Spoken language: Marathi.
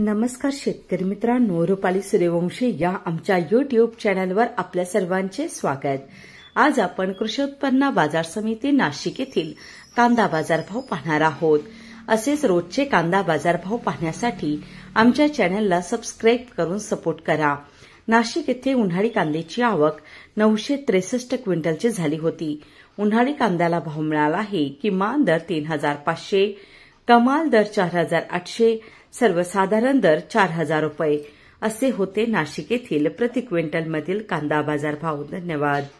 नमस्कार शेतकरी मित्रांनो रुपाली सूर्यवंशी या आमच्या युट्यूब चॅनलवर आपल्या सर्वांचे स्वागत आज आपण कृषी उत्पन्न बाजार समिती नाशिक येथील कांदा बाजारभाव पाहणार आहोत असेच रोजचे कांदा बाजारभाव पाहण्यासाठी आमच्या चॅनलला सबस्क्राईब करून सपोर्ट करा नाशिक येथे उन्हाळी कांद्याची आवक नऊशे त्रेसष्ट क्विंटलची झाली होती उन्हाळी कांद्याला भाव मिळाला आहे किमान दर तीन हजार पाचशे कमाल दर चार हजार आठशे सर्वसाधारण दर चार हजार रुपये असे होते नाशिक येथील प्रति क्विंटलमधील कांदा बाजार बाजारभाव धन्यवाद